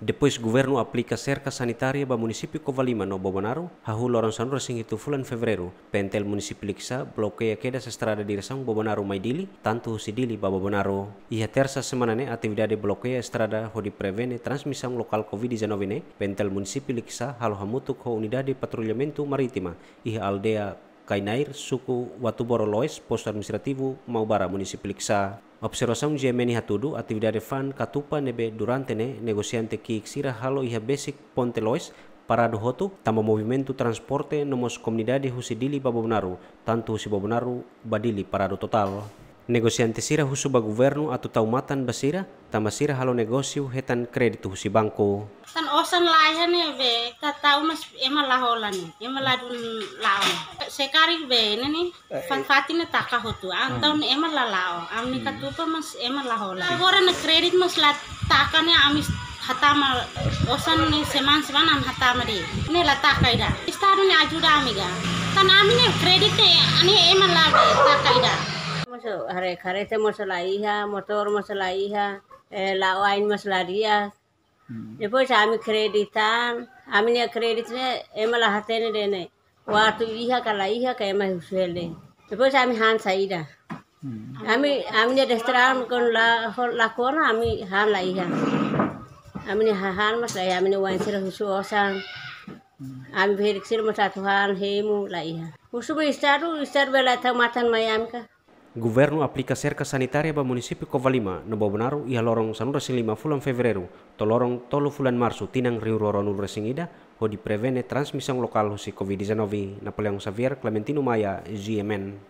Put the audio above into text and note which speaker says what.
Speaker 1: Depois governo aplica cerca sanitária ba munisipio Covalima no Bobonaro, hahu sanur itu fulan febrero, pentel município blokeya keda quedas di resang Bobonaro Maidili, tantu Sidili ba Bobonaro. Ia e tersa semana ne atividade bloqueia estrada ho di prevene transmisang lokal Covid-19 ne, pentel município Liksa halu hamutuk ho unidade patrulhamento maritima iha e aldea Kainair, suku Watuboro Lois, pos administrativo Maubara, município Liksa. Observação de Emeni Hatudu, atividade fan katupa nebe durante ne negociante que xira halo iha basic pontelois para do hotu tamo movimento transporte nomos benaru, husidili babonaru tanto benaru badili para do total negosiante sira husu ba governo atau taumatan basira tamasira halo negosiu hetan kredit husi banko
Speaker 2: tan osan laihan ya be tau mas ema laholan ema ladun laon sekari be fan fanfati eh, na taka hotu ang hmm. taon ema lalao amni katupa mas ema laholan agora hmm. na kredit mas lat takanya amis hatama osan ni seman seman am hatama de ne lata ida istaru ni ajuda amiga tan amine kredit ne ani ema labe मोस
Speaker 3: हरे खरे से मसलाई है मोटोर मसलाई है लावाइन मसलारी है हम्म। देखो आम क्रेडिट आमने क्रेडिट ने एमल हाथे ने देने वातु तो इहा कलाई है कैम हुसले देखो आम हान सही हम्म। ना आमी आमने रेस्टोरेंट कोन ला ला कोन आमी हान लाई है आमने हान मसलाई आमने वाइन से हुसु ओसान आम भेर सिर मसा तुहान तो हे मु लाई है उसको स्टार स्टार बेला था माथन मयाम का
Speaker 1: Gubernur aplica cerca sanitária ba município Covalima, no Bobonaro ia lorong sanurasing lima fulan Februari, to lorong tolu fulan marsu tinang riu roronul resing ida, ho di prevene transmisang lokal hosi COVID-19 na Xavier Clementino Maya, GMN.